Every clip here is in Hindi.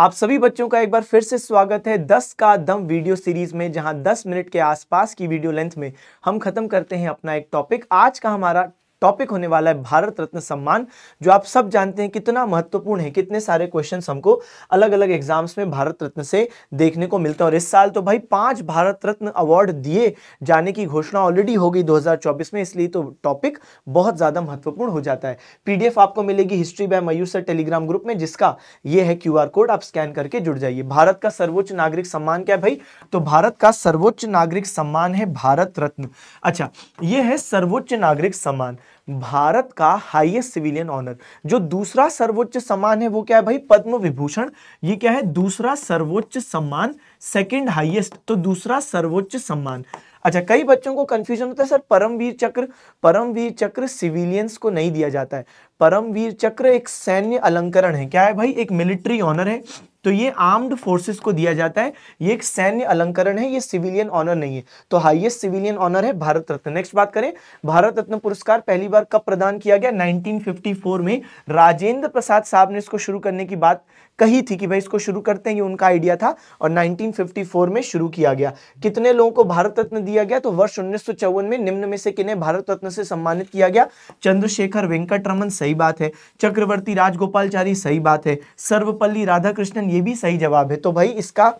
आप सभी बच्चों का एक बार फिर से स्वागत है 10 का दम वीडियो सीरीज में जहां 10 मिनट के आसपास की वीडियो लेंथ में हम खत्म करते हैं अपना एक टॉपिक आज का हमारा टॉपिक होने वाला है भारत रत्न सम्मान जो आप सब जानते हैं कितना महत्वपूर्ण है कितने सारे क्वेश्चन हमको अलग अलग एग्जाम्स में भारत रत्न से देखने को मिलते हैं और इस साल तो भाई पांच भारत रत्न अवार्ड दिए जाने की घोषणा ऑलरेडी हो गई 2024 में इसलिए तो टॉपिक बहुत ज़्यादा महत्वपूर्ण हो जाता है पीडीएफ आपको मिलेगी history by Mayur sir Telegram group में जिसका ये है क्यू कोड आप स्कैन करके जुड़ जाइए भारत का सर्वोच्च नागरिक सम्मान क्या है भाई तो भारत का सर्वोच्च नागरिक सम्मान है भारत रत्न अच्छा ये है सर्वोच्च नागरिक सम्मान भारत का हाईएस्ट सिविलियन ऑनर जो दूसरा सर्वोच्च सम्मान है वो क्या है भाई पद्म विभूषण ये क्या है दूसरा सर्वोच्च सम्मान सेकंड हाईएस्ट तो दूसरा सर्वोच्च सम्मान अच्छा कई बच्चों को कंफ्यूजन होता है सर परमवीर चक्र परमवीर चक्र सिविलियंस को नहीं दिया जाता है परमवीर चक्र एक सैन्य अलंकरण है क्या है भाई एक मिलिट्री ऑनर है तो ये आर्म्ड फोर्सेस को दिया जाता है ये एक सैन्य अलंकरण है ये सिविलियन ऑनर नहीं है तो हाईएस्ट सिविलियन ऑनर है भारत रत्न नेक्स्ट बात करें भारत रत्न पुरस्कार पहली बार कब प्रदान किया गया 1954 में राजेंद्र प्रसाद साहब ने इसको शुरू करने की बात कही थी कि भाई इसको शुरू करते हैं ये उनका आइडिया था और 1954 में शुरू किया गया कितने लोगों को भारत रत्न दिया गया तो वर्ष उन्नीस में निम्न में से किन्हें भारत रत्न से सम्मानित किया गया चंद्रशेखर वेंकट रमन सही बात है चक्रवर्ती राजगोपालचारी सही बात है सर्वपल्ली राधाकृष्णन ये भी सही जवाब है तो भाई इसका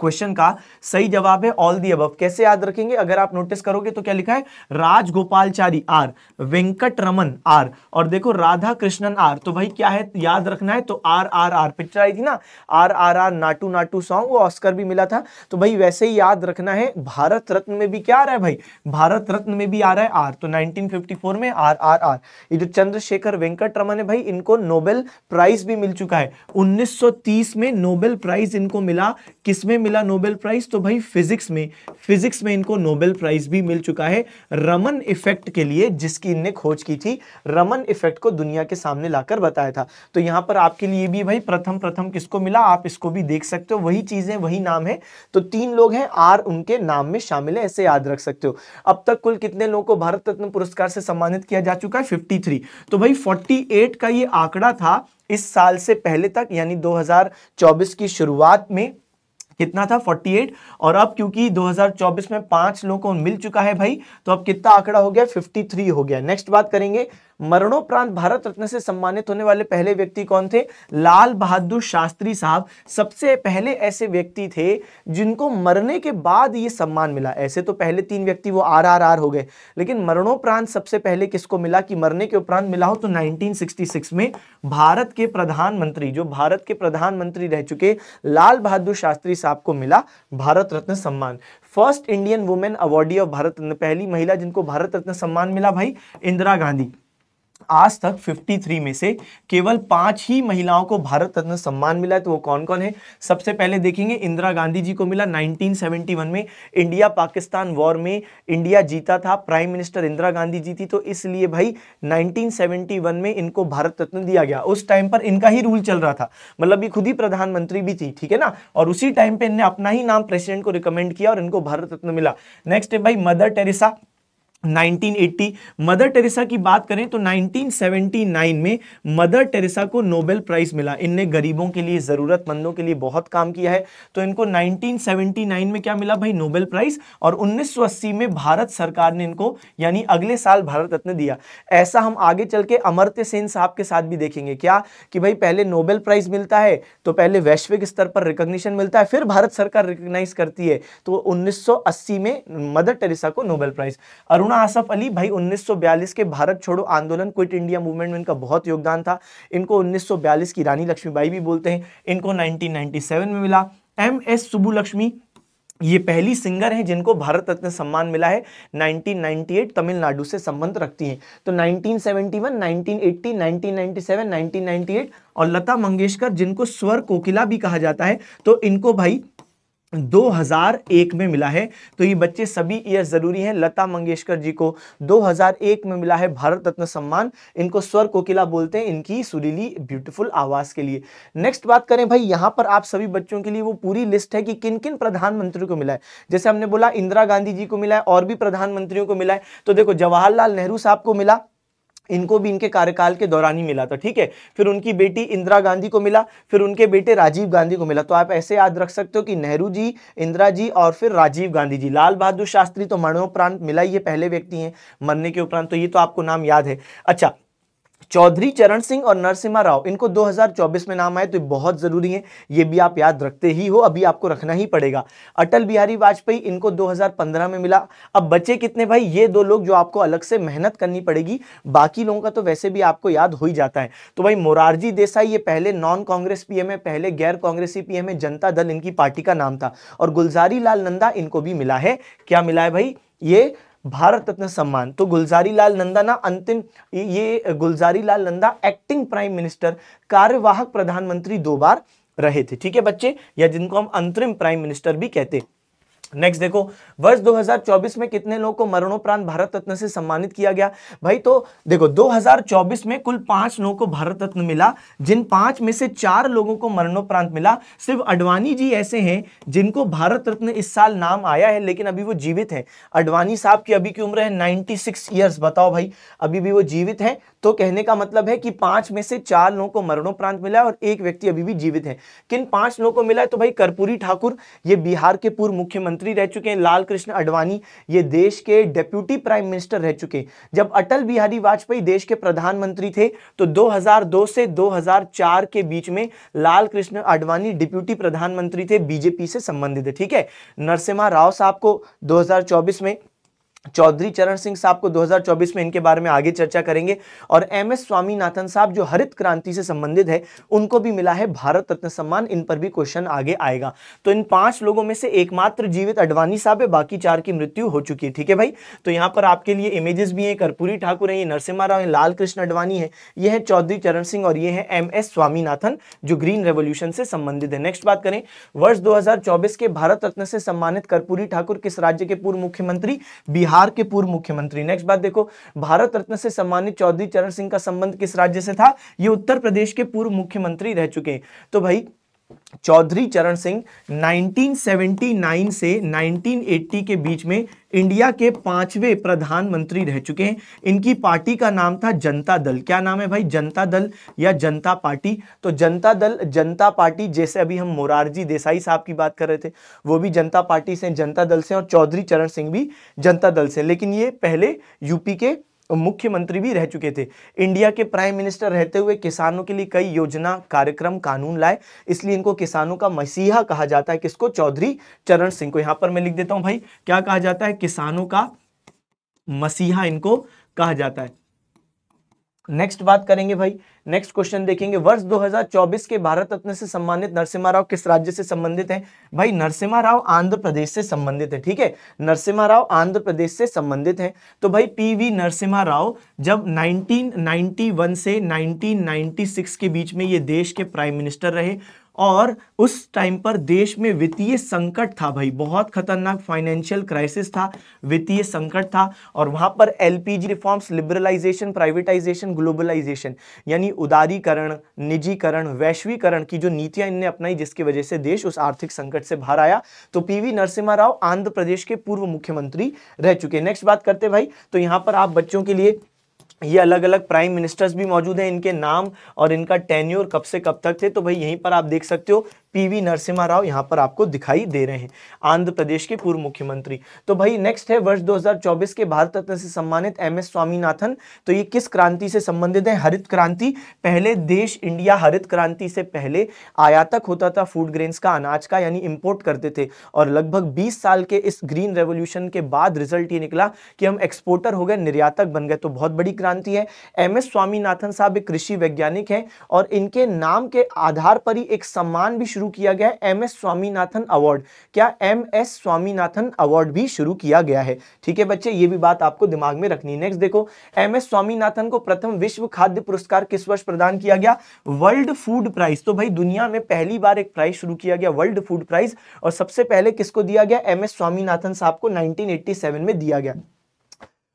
क्वेश्चन का सही जवाब है ऑल दी अब कैसे याद रखेंगे अगर आप नोटिस करोगे तो क्या लिखा है राजगोपालचारी आर वेंकट रमन आर और देखो राधा कृष्णन आर तो भाई क्या है याद रखना है तो आर आर आर पिक्चर आई थी ना R R R Naatu Naatu song वो ऑस्कर भी मिला था तो भाई वैसे ही याद रखना है भारत रत्न में भी क्या आ रहा है भाई भारत रत्न में भी आ रहा है आर तो नाइनटीन में आर आर आर ये जो चंद्रशेखर वेंकट रमन है भाई इनको नोबेल प्राइज भी मिल चुका है उन्नीस में नोबेल प्राइज इनको मिला किसमें मिला नोबेल प्राइज तो भाई फिजिक्स में फिजिक्स में इनको नोबेल प्राइज भी मिल चुका है रमन इफेक्ट के लिए जिसकी इनने खोज की थी रमन इफेक्ट को दुनिया के सामने लाकर बताया था तो यहाँ पर आपके लिए भी भाई प्रथम प्रथम किसको मिला आप इसको भी देख सकते हो वही चीजें वही नाम है तो तीन लोग हैं आर उनके नाम में शामिल है ऐसे याद रख सकते हो अब तक कुल कितने लोगों को भारत रत्न पुरस्कार से सम्मानित किया जा चुका है फिफ्टी तो भाई फोर्टी का ये आंकड़ा था इस साल से पहले तक यानी 2024 की शुरुआत में कितना था 48 और अब क्योंकि 2024 में पांच लोगों को मिल चुका है भाई तो अब कितना आंकड़ा हो गया 53 हो गया नेक्स्ट बात करेंगे मरणोपरांत भारत रत्न से सम्मानित होने वाले पहले व्यक्ति कौन थे लाल बहादुर शास्त्री साहब सबसे पहले ऐसे व्यक्ति थे जिनको मरने के बाद ये सम्मान मिला ऐसे तो पहले तीन व्यक्ति वो आर आर आर हो गए लेकिन मरणोपरांत सबसे पहले किसको मिला कि मरने के उपरांत मिला हो तो 1966 में भारत के प्रधानमंत्री जो भारत के प्रधानमंत्री रह चुके लाल बहादुर शास्त्री साहब को मिला भारत रत्न सम्मान first Indian women awardee of Bharat Ratna पहली महिला जिनको भारत रत्न सम्मान मिला भाई इंदिरा गांधी आज तक 53 में से केवल पांच ही महिलाओं को भारत रत्न सम्मान मिला है तो वो कौन कौन है सबसे पहले देखेंगे इंदिरा गांधी जी को मिला 1971 में इंडिया पाकिस्तान वॉर में इंडिया जीता था प्राइम मिनिस्टर इंदिरा गांधी जी थी तो इसलिए भाई 1971 में इनको भारत रत्न दिया गया उस टाइम पर इनका ही रूल चल रहा था मतलब ये खुद ही प्रधानमंत्री भी थी ठीक है ना और उसी टाइम पर इनने अपना ही नाम प्रेसिडेंट को रिकमेंड किया और इनको भारत रत्न मिला नेक्स्ट है भाई मदर टेरिसा 1980 मदर टेरेसा की बात करें तो 1979 में मदर टेरेसा को नोबेल प्राइज मिला इनने गरीबों के लिए ज़रूरतमंदों के लिए बहुत काम किया है तो इनको 1979 में क्या मिला भाई नोबेल प्राइज और 1980 में भारत सरकार ने इनको यानी अगले साल भारत रत्न दिया ऐसा हम आगे चल के अमर्त्य सेन साहब के साथ भी देखेंगे क्या कि भाई पहले नोबेल प्राइज मिलता है तो पहले वैश्विक स्तर पर रिकोग्निशन मिलता है फिर भारत सरकार रिकोगनाइज करती है तो उन्नीस में मदर टेरेसा को नोबेल प्राइज अरुण करुणा आसफ अली भाई 1942 के भारत छोड़ो आंदोलन क्विट इंडिया मूवमेंट में इनका बहुत योगदान था इनको 1942 की रानी लक्ष्मीबाई भी बोलते हैं इनको 1997 में मिला एम एस सुबुलक्ष्मी ये पहली सिंगर हैं जिनको भारत रत्न सम्मान मिला है 1998 तमिलनाडु से संबंध रखती हैं तो 1971, 1980, 1997, 1998 और लता मंगेशकर जिनको स्वर कोकिला भी कहा जाता है तो इनको भाई 2001 में मिला है तो ये बच्चे सभी ईयर जरूरी हैं लता मंगेशकर जी को 2001 में मिला है भारत रत्न सम्मान इनको स्वर कोकिला बोलते हैं इनकी सुरीली ब्यूटीफुल आवाज के लिए नेक्स्ट बात करें भाई यहां पर आप सभी बच्चों के लिए वो पूरी लिस्ट है कि किन किन प्रधानमंत्री को मिला है जैसे हमने बोला इंदिरा गांधी जी को मिला है और भी प्रधानमंत्रियों को मिला है तो देखो जवाहरलाल नेहरू साहब को मिला इनको भी इनके कार्यकाल के दौरान ही मिला था ठीक है फिर उनकी बेटी इंदिरा गांधी को मिला फिर उनके बेटे राजीव गांधी को मिला तो आप ऐसे याद रख सकते हो कि नेहरू जी इंदिरा जी और फिर राजीव गांधी जी लाल बहादुर शास्त्री तो मरणोपरांत मिला ही ये पहले व्यक्ति हैं मरने के उपरांत तो ये तो आपको नाम याद है अच्छा चौधरी चरण सिंह और नरसिम्हा राव इनको 2024 में नाम आए तो बहुत ज़रूरी है ये भी आप याद रखते ही हो अभी आपको रखना ही पड़ेगा अटल बिहारी वाजपेयी इनको 2015 में मिला अब बचे कितने भाई ये दो लोग जो आपको अलग से मेहनत करनी पड़ेगी बाकी लोगों का तो वैसे भी आपको याद हो ही जाता है तो भाई मोरारजी देसाई ये पहले नॉन कांग्रेस पीएम है पहले गैर कांग्रेसी पीएम है जनता दल इनकी पार्टी का नाम था और गुलजारी लाल नंदा इनको भी मिला है क्या मिला है भाई ये भारत रत्न सम्मान तो गुलजारी लाल नंदा ना अंतिम ये Gulzari Lal Nanda acting prime minister कार्यवाहक प्रधानमंत्री दो बार रहे थे ठीक है बच्चे या जिनको हम अंतरिम प्राइम मिनिस्टर भी कहते हैं नेक्स्ट देखो वर्ष 2024 में कितने लोगों को मरणोपरांत भारत रत्न से सम्मानित किया गया भाई तो देखो 2024 में कुल पांच लोगों को भारत रत्न मिला जिन पांच में से चार लोगों को मरणोपरांत मिला सिर्फ अडवाणी जी ऐसे हैं जिनको भारत रत्न इस साल नाम आया है लेकिन अभी वो जीवित हैं अडवाणी साहब की अभी की उम्र है नाइनटी सिक्स बताओ भाई अभी भी वो जीवित है तो कहने का मतलब है कि पांच में से चार लोगों को मरणोपरांत मिला और एक व्यक्ति अभी भी जीवित है किन पांच लोगों को मिला है तो भाई कर्पूरी ठाकुर ये बिहार के पूर्व मुख्यमंत्री मंत्री रह चुके हैं लाल कृष्ण अडवाणी ये देश के डेप्यूटी प्राइम मिनिस्टर रह चुके जब अटल बिहारी वाजपेयी देश के प्रधानमंत्री थे तो 2002 से 2004 के बीच में लाल कृष्ण अडवाणी डिप्यूटी प्रधानमंत्री थे बीजेपी से संबंधित ठीक है नरसिम्हा राव साहब को 2024 में चौधरी चरण सिंह साहब को 2024 में इनके बारे में आगे चर्चा करेंगे और एम एस स्वामीनाथन साहब जो हरित क्रांति से संबंधित है उनको भी मिला है भारत रत्न सम्मान इन पर भी क्वेश्चन आगे आएगा तो इन पांच लोगों में से एकमात्र जीवित अडवाणी साहब है बाकी चार की मृत्यु हो चुकी है ठीक है भाई तो यहाँ पर आपके लिए इमेजेस भी हैं कर्पूरी ठाकुर हैं ये नरसिम्हा राव लाल कृष्ण अडवाणी है ये है चौधरी चरण सिंह और ये है एम एस स्वामीनाथन जो ग्रीन रेवोल्यूशन से संबंधित है नेक्स्ट बात करें वर्ष दो के भारत रत्न से सम्मानित कर्पूरी ठाकुर किस राज्य के पूर्व मुख्यमंत्री बिहार बिहार के पूर्व मुख्यमंत्री नेक्स्ट बात देखो भारत रत्न से सम्मानित चौधरी चरण सिंह का संबंध किस राज्य से था ये उत्तर प्रदेश के पूर्व मुख्यमंत्री रह चुके हैं तो भाई चौधरी चरण सिंह 1979 से 1980 के बीच में इंडिया के पांचवे प्रधानमंत्री रह चुके हैं इनकी पार्टी का नाम था जनता दल क्या नाम है भाई जनता दल या जनता पार्टी तो जनता दल जनता पार्टी जैसे अभी हम मोरारजी देसाई साहब की बात कर रहे थे वो भी जनता पार्टी से जनता दल से और चौधरी चरण सिंह भी जनता दल से लेकिन ये पहले यूपी के मुख्यमंत्री भी रह चुके थे इंडिया के प्राइम मिनिस्टर रहते हुए किसानों के लिए कई योजना कार्यक्रम कानून लाए इसलिए इनको किसानों का मसीहा कहा जाता है किसको चौधरी चरण सिंह को यहां पर मैं लिख देता हूं भाई क्या कहा जाता है किसानों का मसीहा इनको कहा जाता है नेक्स्ट बात करेंगे भाई नेक्स्ट क्वेश्चन देखेंगे वर्ष 2024 के भारत रत्न से सम्मानित नरसिम्हा राव किस राज्य से संबंधित हैं भाई नरसिम्हा राव आंध्र प्रदेश से संबंधित है ठीक है नरसिम्हा राव आंध्र प्रदेश से संबंधित हैं तो भाई पीवी नरसिम्हा राव जब 1991 से 1996 के बीच में ये देश के प्राइम मिनिस्टर रहे और उस टाइम पर देश में वित्तीय संकट था भाई बहुत खतरनाक फाइनेंशियल क्राइसिस था वित्तीय संकट था और वहाँ पर LPG reforms liberalisation privatisation globalisation यानी उदारीकरण निजीकरण वैश्वीकरण की जो नीतियाँ इनने अपनाई जिसकी वजह से देश उस आर्थिक संकट से बाहर आया तो पीवी नरसिम्हा राव आंध्र प्रदेश के पूर्व मुख्यमंत्री रह चुके नेक्स्ट बात करते भाई तो यहाँ पर आप बच्चों के लिए ये अलग अलग प्राइम मिनिस्टर्स भी मौजूद हैं इनके नाम और इनका टेन्योर कब से कब तक थे तो भाई यहीं पर आप देख सकते हो पीवी नरसिम्हा राव यहाँ पर आपको दिखाई दे रहे हैं आंध्र प्रदेश के पूर्व मुख्यमंत्री तो भाई नेक्स्ट है वर्ष 2024 के भारत रत्न से सम्मानित एम एस स्वामीनाथन तो ये किस क्रांति से संबंधित है हरित क्रांति पहले देश इंडिया हरित क्रांति से पहले आयातक होता था फूड ग्रेन्स का अनाज का यानी इम्पोर्ट करते थे और लगभग बीस साल के इस ग्रीन रेवोल्यूशन के बाद रिजल्ट ये निकला कि हम एक्सपोर्टर हो गए निर्यातक बन गए तो बहुत बड़ी क्रांति है एम एस स्वामीनाथन साहब एक कृषि वैज्ञानिक हैं और इनके नाम के आधार पर ही एक सम्मान भी शुरू किया गया है एम एस स्वामीनाथन अवार्ड क्या एम एस स्वामीनाथन अवार्ड भी शुरू किया गया है ठीक है बच्चे ये भी बात आपको दिमाग में रखनी नेक्स्ट देखो एम एस स्वामीनाथन को प्रथम विश्व खाद्य पुरस्कार किस वर्ष प्रदान किया गया वर्ल्ड फूड प्राइज तो भाई दुनिया में पहली बार एक प्राइज शुरू किया गया वर्ल्ड फूड प्राइज और सबसे पहले किसको दिया गया एम एस स्वामीनाथन साहब को 1987 में दिया गया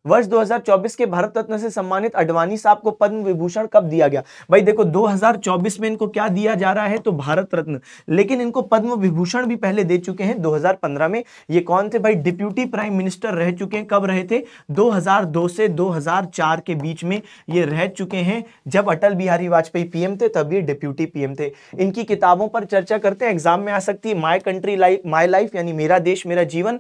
वर्ष 2024 के भारत रत्न से सम्मानित अडवाणी साहब को पद्म विभूषण कब दिया गया भाई देखो 2024 में इनको क्या दिया जा रहा है तो भारत रत्न लेकिन इनको पद्म विभूषण भी पहले दे चुके हैं 2015 में ये कौन थे भाई डिप्यूटी प्राइम मिनिस्टर रह चुके हैं कब रहे थे 2002 से 2004 के बीच में ये रह चुके हैं जब अटल बिहारी वाजपेयी पीएम थे तब ये डिप्यूटी पीएम थे इनकी किताबों पर चर्चा करते हैं एग्जाम में आ सकती है my country life my life यानी मेरा देश मेरा जीवन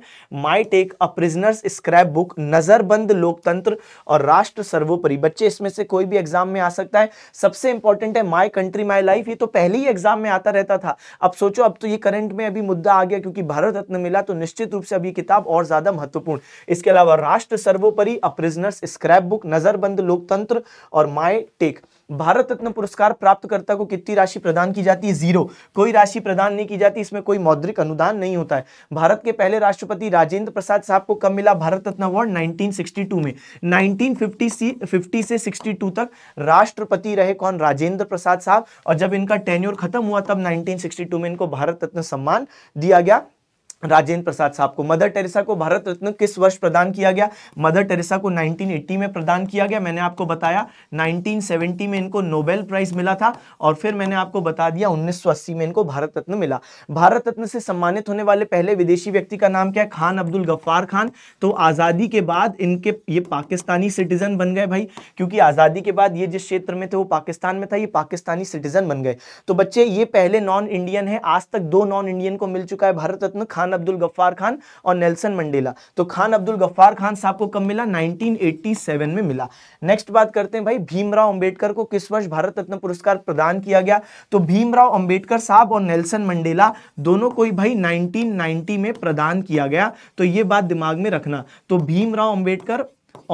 my take a prisoner's scrapbook नजरबंद प्रसिद्ध लोकतंत्र और राष्ट्र सर्वोपरि बच्चे इसमें से कोई भी एग्जाम में आ सकता है सबसे इंपॉर्टेंट है माई कंट्री माई लाइफ ये तो पहले ही एग्जाम में आता रहता था अब सोचो अब तो ये करंट में अभी मुद्दा आ गया क्योंकि भारत रत्न मिला तो निश्चित रूप से अभी किताब और ज्यादा महत्वपूर्ण इसके अलावा राष्ट्र सर्वोपरि अ प्रिजनर्स स्क्रैप बुक नजरबंद लोकतंत्र और माई टेक भारत रत्न पुरस्कार प्राप्तकर्ता को कितनी राशि प्रदान की जाती है जीरो कोई राशि प्रदान नहीं की जाती इसमें कोई मौद्रिक अनुदान नहीं होता है भारत के पहले राष्ट्रपति राजेंद्र प्रसाद साहब को कब मिला भारत रत्न अवार्ड 1962 में 1950 से 50 से 62 तक राष्ट्रपति रहे कौन राजेंद्र प्रसाद साहब और जब इनका टेन्योर खत्म हुआ तब नाइनटीन में इनको भारत रत्न सम्मान दिया गया राजेंद्र प्रसाद साहब को मदर टेरेसा को भारत रत्न किस वर्ष प्रदान किया गया मदर टेरेसा को 1980 में प्रदान किया गया मैंने आपको बताया 1970 में इनको नोबेल प्राइज मिला था और फिर मैंने आपको बता दिया 1980 में इनको भारत रत्न मिला भारत रत्न से सम्मानित होने वाले पहले विदेशी व्यक्ति का नाम क्या है खान अब्दुल गफ्फार खान तो आज़ादी के बाद इनके ये पाकिस्तानी सिटीजन बन गए भाई क्योंकि आज़ादी के बाद ये जिस क्षेत्र में थे वो पाकिस्तान में था ये पाकिस्तानी सिटीजन बन गए तो बच्चे ये पहले नॉन इंडियन है आज तक दो नॉन इंडियन को मिल चुका है भारत रत्न खान खान अब्दुल गफ्फार खान और नेल्सन मंडेला तो खान अब्दुल गफ्फार खान साहब को कब मिला 1987 में मिला नेक्स्ट बात करते हैं भाई भीमराव अंबेडकर को किस वर्ष भारत रत्न पुरस्कार प्रदान किया गया तो भीमराव अंबेडकर साहब और नेल्सन मंडेला दोनों को ही भाई 1990 में प्रदान किया गया तो ये बात दिमाग में रखना तो भीमराव अंबेडकर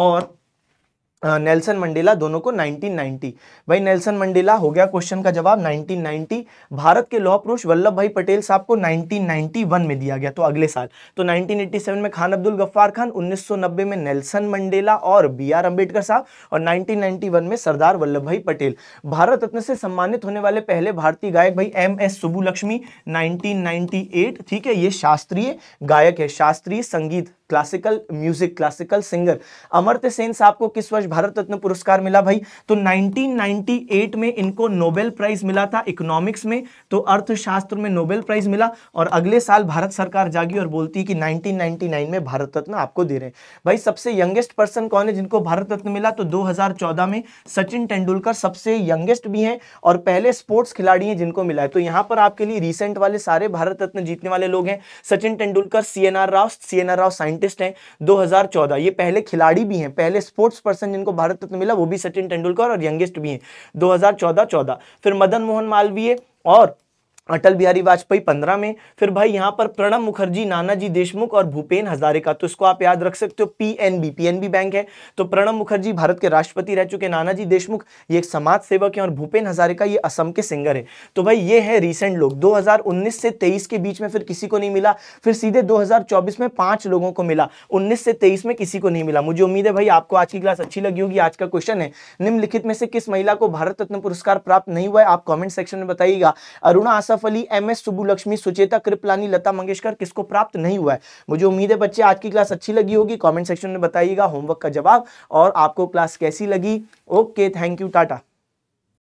और नेल्सन मंडेला दोनों को 1990 भाई नेल्सन मंडेला हो गया क्वेश्चन का जवाब 1990 भारत के लौह पुरुष वल्लभ भाई पटेल साहब को 1991 में दिया गया तो अगले साल तो 1987 में खान अब्दुल गफ्फार खान 1990 में नेल्सन मंडेला और बी आर अम्बेडकर साहब और 1991 में सरदार वल्लभ भाई पटेल भारत रत्न से सम्मानित होने वाले पहले भारतीय गायक भाई एम एस सुबुलक्ष्मी नाइनटीन ठीक है ये शास्त्रीय गायक है शास्त्रीय संगीत classical music classical singer Amartya Sen साहब को किस वर्ष भारत रत्न पुरस्कार मिला भाई तो 1998 में इनको नोबेल प्राइज मिला था इकोनॉमिक्स में तो अर्थशास्त्र में नोबेल प्राइज मिला और अगले साल भारत सरकार जागी और बोलती है कि 1999 में भारत रत्न आपको दे रहे हैं भाई सबसे यंगेस्ट पर्सन कौन है जिनको भारत रत्न मिला तो दो में सचिन तेंदुलकर सबसे यंगेस्ट भी हैं और पहले स्पोर्ट्स खिलाड़ी हैं जिनको मिला है तो यहाँ पर आपके लिए रिसेंट वाले सारे भारत रत्न जीतने वाले लोग हैं Sachin Tendulkar C Rao C Rao science scientist हैं 2014 ये पहले खिलाड़ी भी हैं पहले स्पोर्ट्स पर्सन जिनको भारत रत्न मिला वो भी सचिन तेंदुलकर और यंगेस्ट भी हैं 2014-14 फिर मदन मोहन मालवीय और अटल बिहारी वाजपेयी पंद्रह में फिर भाई यहाँ पर प्रणब मुखर्जी नानाजी देशमुख और भूपेन हजारे का तो इसको आप याद रख सकते हो पीएनबी पीएनबी बैंक है तो प्रणब मुखर्जी भारत के राष्ट्रपति रह चुके नानाजी देशमुख ये एक समाज सेवक है और भूपेन हजारे का ये असम के सिंगर है तो भाई ये है रिसेंट लोग दो से तेईस के बीच में फिर किसी को नहीं मिला फिर सीधे दो में पांच लोगों को मिला उन्नीस से तेईस में किसी को नहीं मिला मुझे उम्मीद है भाई आपको आज की क्लास अच्छी लगी होगी आज का क्वेश्चन है निम्नलिखित में से किस महिला को भारत रत्न पुरस्कार प्राप्त नहीं हुआ है आप कॉमेंट सेक्शन में बताइएगा अरुणा आसफ आसफ अली एम एस सुबुलक्ष्मी सुचेता कृपलानी लता मंगेशकर किसको प्राप्त नहीं हुआ है मुझे उम्मीद है बच्चे आज की क्लास अच्छी लगी होगी कॉमेंट सेक्शन में बताइएगा होमवर्क का जवाब और आपको क्लास कैसी लगी ओके थैंक यू टाटा